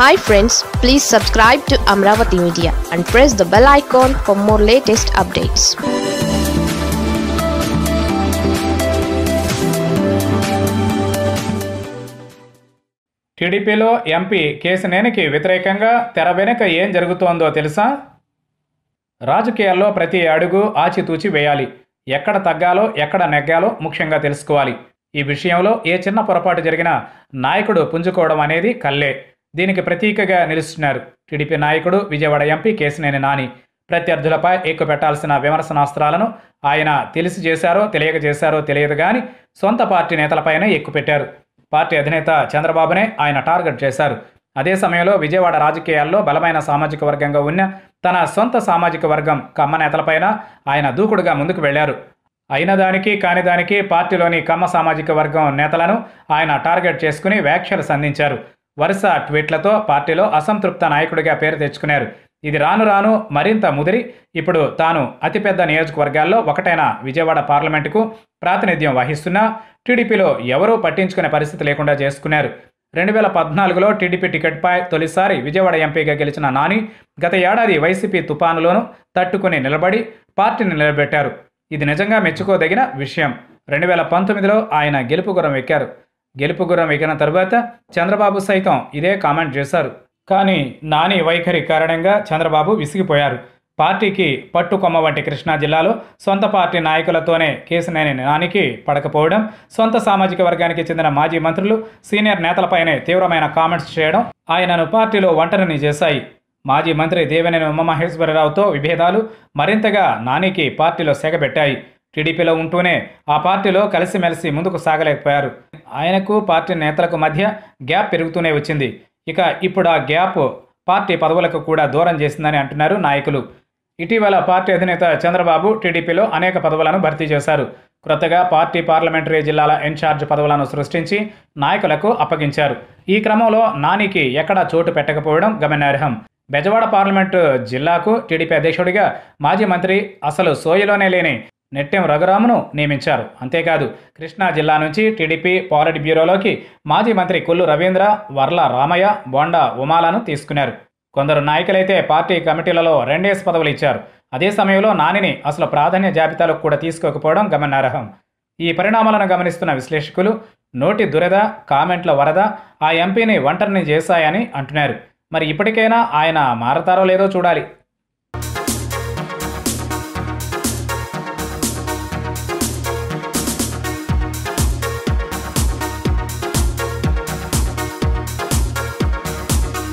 hi friends please subscribe to Amaravati media and press the bell icon for more latest updates టీడీపీలో MP కేసు కేసినేనికి వ్యతిరేకంగా తెర వెనుక ఏం జరుగుతోందో తెలుసా రాజకీయాల్లో ప్రతి అడుగు ఆచితూచి వేయాలి ఎక్కడ తగ్గాలో ఎక్కడ నెగ్గాలో ముఖ్యంగా తెలుసుకోవాలి ఈ విషయంలో ఏ చిన్న పొరపాటు జరిగినా నాయకుడు పుంజుకోవడం అనేది కల్లే దీనికి ప్రతీకగా నిలుస్తున్నారు టీడీపీ నాయకుడు విజయవాడ ఎంపీ కేశినేని నాని ప్రత్యర్థులపై ఎక్కువ పెట్టాల్సిన విమర్శనాస్త్రాలను ఆయన తెలిసి చేశారో తెలియక చేశారో తెలియదు కానీ సొంత పార్టీ నేతలపైనే ఎక్కువ పెట్టారు పార్టీ అధినేత చంద్రబాబునే ఆయన టార్గెట్ చేశారు అదే సమయంలో విజయవాడ రాజకీయాల్లో బలమైన సామాజిక వర్గంగా ఉన్న తన సొంత సామాజిక వర్గం కమ్మ నేతలపైన ఆయన దూకుడుగా ముందుకు వెళ్లారు అయిన దానికి కాని దానికి పార్టీలోని కమ్మ సామాజిక వర్గం నేతలను ఆయన టార్గెట్ చేసుకుని వ్యాఖ్యలు సంధించారు వరుస ట్వీట్లతో పార్టీలో అసంతృప్త నాయకుడిగా పేరు తెచ్చుకున్నారు ఇది రాను రాను మరింత ముదిరి ఇప్పుడు తాను అతిపెద్ద నియోజకవర్గాల్లో ఒకటైన విజయవాడ పార్లమెంటుకు ప్రాతినిధ్యం వహిస్తున్నా టీడీపీలో ఎవరూ పట్టించుకునే పరిస్థితి లేకుండా చేసుకున్నారు రెండు వేల పద్నాలుగులో టీడీపీ టికెట్పై తొలిసారి విజయవాడ ఎంపీగా గెలిచిన నాని గత ఏడాది వైసీపీ తుపానులోనూ తట్టుకుని నిలబడి పార్టీని నిలబెట్టారు ఇది నిజంగా మెచ్చుకోదగిన విషయం రెండు వేల పంతొమ్మిదిలో ఆయన గెలుపు గురం ఎక్కారు గెలుపు గుర్రం ఎగిన తర్వాత చంద్రబాబు సైతం ఇదే కామెంట్ చేశారు కానీ నాని వైఖరి కారణంగా చంద్రబాబు విసిగిపోయారు పార్టీకి పట్టుకొమ్మ వంటి కృష్ణా జిల్లాలో సొంత పార్టీ నాయకులతోనే కేసునేని నానికి పడకపోవడం సొంత సామాజిక వర్గానికి చెందిన మాజీ మంత్రులు సీనియర్ నేతలపైనే తీవ్రమైన కామెంట్స్ చేయడం ఆయనను పార్టీలో ఒంటరిని చేశాయి మాజీ మంత్రి దేవినేని మహేశ్వరరావుతో విభేదాలు మరింతగా నానికి పార్టీలో సెగబెట్టాయి టీడీపీలో ఉంటూనే ఆ పార్టీలో కలిసిమెలిసి ముందుకు సాగలేకపోయారు ఆయనకు పార్టీ నేతలకు మధ్య గ్యాప్ పెరుగుతూనే వచ్చింది ఇక ఇప్పుడు ఆ గ్యాప్ పార్టీ పదవులకు కూడా దూరం చేసిందని అంటున్నారు నాయకులు ఇటీవల పార్టీ అధినేత చంద్రబాబు టీడీపీలో అనేక పదవులను భర్తీ చేశారు క్రొత్తగా పార్టీ పార్లమెంటరీ జిల్లాల ఇన్ఛార్జ్ పదవులను సృష్టించి నాయకులకు అప్పగించారు ఈ క్రమంలో నానికి ఎక్కడా చోటు పెట్టకపోవడం గమనార్హం బెజవాడ పార్లమెంటు జిల్లాకు టీడీపీ అధ్యక్షుడిగా మాజీ మంత్రి అసలు సోయలోనే లేని నెట్టెం రఘురామును నియమించారు అంతేకాదు కృష్ణా జిల్లా నుంచి టీడీపీ పాలిట్ బ్యూరోలోకి మాజీ మంత్రి కొల్లు రవీంద్ర వర్ల రామయ్య బోండా ఉమాలను తీసుకున్నారు కొందరు నాయకులైతే పార్టీ కమిటీలలో రెండేసి పదవులు ఇచ్చారు అదే సమయంలో నానిని అసలు ప్రాధాన్య జాబితాలకు కూడా తీసుకోకపోవడం గమనార్హం ఈ పరిణామాలను గమనిస్తున్న విశ్లేషకులు నోటి దురద కామెంట్ల వరద ఆ ఎంపీని ఒంటరిని చేశాయని అంటున్నారు మరి ఇప్పటికైనా ఆయన మారతారో లేదో చూడాలి